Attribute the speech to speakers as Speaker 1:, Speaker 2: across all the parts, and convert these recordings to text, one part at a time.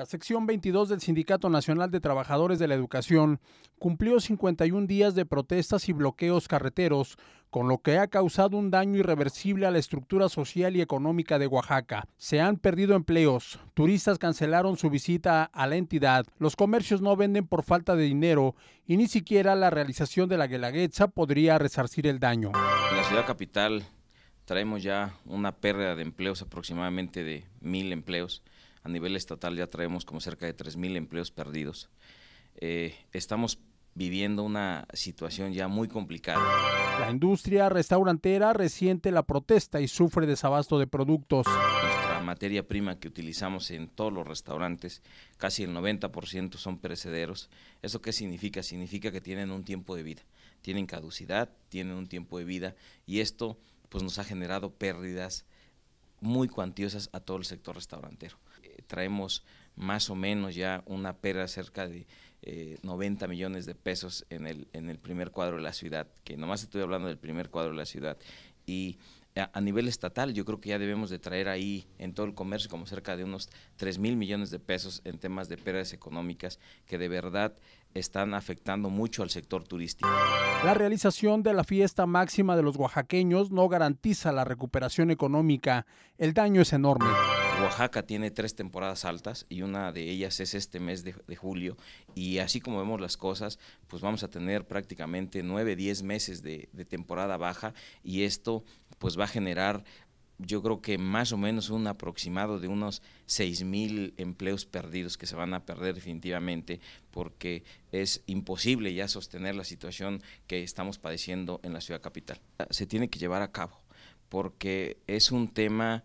Speaker 1: La sección 22 del Sindicato Nacional de Trabajadores de la Educación cumplió 51 días de protestas y bloqueos carreteros, con lo que ha causado un daño irreversible a la estructura social y económica de Oaxaca. Se han perdido empleos, turistas cancelaron su visita a la entidad, los comercios no venden por falta de dinero y ni siquiera la realización de la guelaguetza podría resarcir el daño.
Speaker 2: En la ciudad capital traemos ya una pérdida de empleos aproximadamente de mil empleos. A nivel estatal ya traemos como cerca de 3.000 empleos perdidos. Eh, estamos viviendo una situación ya muy complicada.
Speaker 1: La industria restaurantera resiente la protesta y sufre desabasto de productos.
Speaker 2: Nuestra materia prima que utilizamos en todos los restaurantes, casi el 90% son perecederos. ¿Eso qué significa? Significa que tienen un tiempo de vida, tienen caducidad, tienen un tiempo de vida y esto pues nos ha generado pérdidas muy cuantiosas a todo el sector restaurantero traemos más o menos ya una pera cerca de 90 eh, millones de pesos en el, primer cuadro de la ciudad, que nomás estoy hablando del primer cuadro de la ciudad. Y a, nivel estatal, yo creo que ya debemos de traer ahí en todo el comercio como cerca de unos 3 mil millones de pesos en temas de pérdidas económicas que de verdad están afectando mucho al sector turístico.
Speaker 1: La realización de la fiesta máxima de los oaxaqueños no garantiza la recuperación económica. El daño es enorme.
Speaker 2: Oaxaca tiene tres temporadas altas y una de ellas es este mes de, julio. Y así como vemos las cosas, pues vamos a tener prácticamente nueve, diez meses de, temporada baja y esto pues va a generar yo creo que más o menos un aproximado de unos seis mil empleos perdidos que se van a perder definitivamente porque es imposible ya sostener la situación que estamos padeciendo en la ciudad capital. Se tiene que llevar a cabo porque es un tema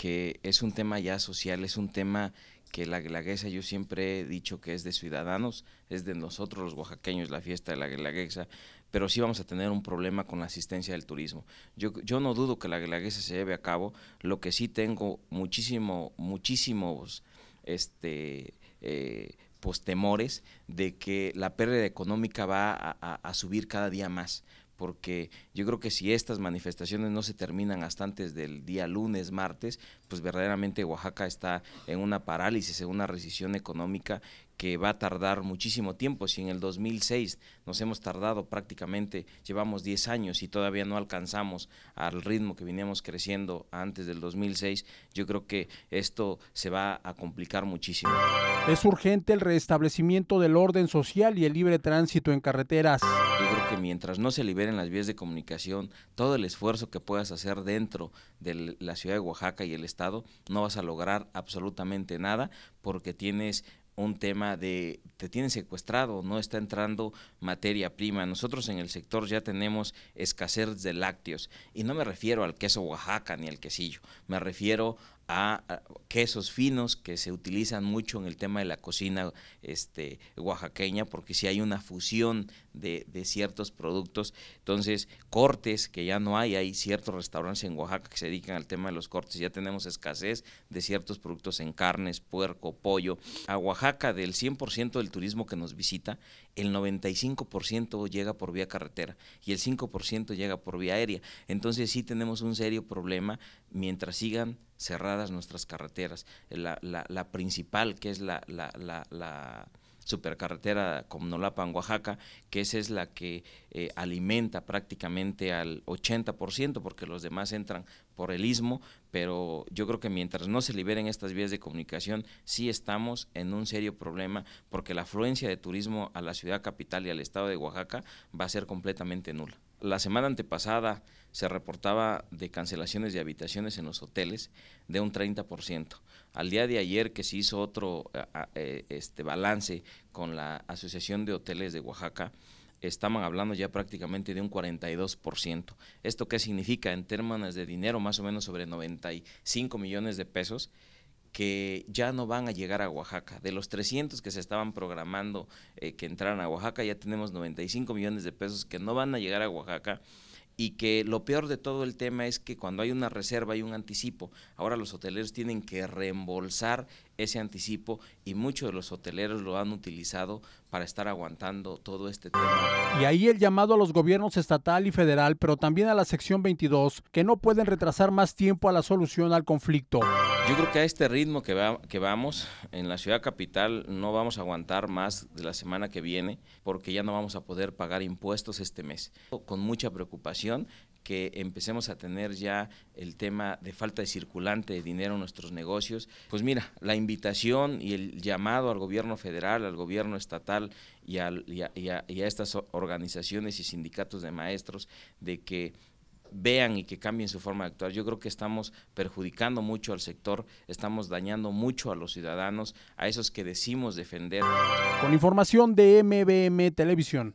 Speaker 2: que es un tema ya social, es un tema que la guelaguesa yo siempre he dicho que es de ciudadanos, es de nosotros los oaxaqueños la fiesta de la guelaguesa, pero sí vamos a tener un problema con la asistencia del turismo. Yo, yo no dudo que la guelaguesa se lleve a cabo, lo que sí tengo muchísimo, muchísimos este, eh, pues, temores de que la pérdida económica va a subir cada día más porque yo creo que si estas manifestaciones no se terminan hasta antes del día lunes, martes, pues verdaderamente Oaxaca está en una parálisis, en una recesión económica que va a tardar muchísimo tiempo. Si en el 2006 nos hemos tardado prácticamente, llevamos 10 años y todavía no alcanzamos al ritmo que veníamos creciendo antes del 2006, yo creo que esto se va a complicar muchísimo.
Speaker 1: Es urgente el restablecimiento del orden social y el libre tránsito en carreteras
Speaker 2: creo que mientras no se liberen las vías de comunicación, todo el esfuerzo que puedas hacer dentro de la ciudad de Oaxaca y el Estado, no vas a lograr absolutamente nada porque tienes un tema de te tienen secuestrado, no está entrando materia prima. Nosotros en el sector ya tenemos escasez de lácteos y no me refiero al queso Oaxaca ni al quesillo, me refiero a, quesos finos que se utilizan mucho en el tema de la cocina este, oaxaqueña, porque si hay una fusión de, de, ciertos productos, entonces cortes que ya no hay, hay ciertos restaurantes en Oaxaca que se dedican al tema de los cortes, ya tenemos escasez de ciertos productos en carnes, puerco, pollo. A Oaxaca del 100% del turismo que nos visita, el 95% llega por vía carretera y el 5% llega por vía aérea, entonces sí tenemos un serio problema mientras sigan cerradas nuestras carreteras. La, principal, que es la, supercarretera supercarretera en Oaxaca, que esa es la que eh, alimenta prácticamente al 80%, porque los demás entran por el istmo, pero yo creo que mientras no se liberen estas vías de comunicación, sí estamos en un serio problema, porque la afluencia de turismo a la ciudad capital y al estado de Oaxaca va a ser completamente nula la semana antepasada se reportaba de cancelaciones de habitaciones en los hoteles de un 30%. Al día de ayer que se hizo otro eh, ah, eh, este balance con la Asociación de Hoteles de Oaxaca, estaban hablando ya prácticamente de un 42%. ¿Esto qué significa en términos de dinero? Más o menos sobre 95 millones de pesos que ya no van a llegar a Oaxaca. De los 300 que se estaban programando eh, que entraran a Oaxaca, ya tenemos 95 millones de pesos que no van a llegar a Oaxaca y que lo peor de todo el tema es que cuando hay una reserva y un anticipo. Ahora los hoteleros tienen que reembolsar ese anticipo y muchos de los hoteleros lo han utilizado para estar aguantando todo este tema.
Speaker 1: Y ahí el llamado a los gobiernos estatal y federal, pero también a la sección 22, que no pueden retrasar más tiempo a la solución al conflicto. Yo creo que
Speaker 2: a este ritmo que, va, que vamos en la ciudad capital no vamos a aguantar más de la semana que viene porque ya no vamos a poder pagar impuestos este mes. Con mucha preocupación que empecemos a tener ya el tema de falta de circulante de dinero en nuestros negocios. Pues mira, la invitación y el llamado al gobierno federal, al gobierno estatal y, y a estas organizaciones y sindicatos de maestros de que vean y que cambien su forma de actuar. Yo creo que estamos perjudicando mucho al sector, estamos dañando mucho a los ciudadanos, a esos que decimos defender.
Speaker 1: Con información de MBM Televisión.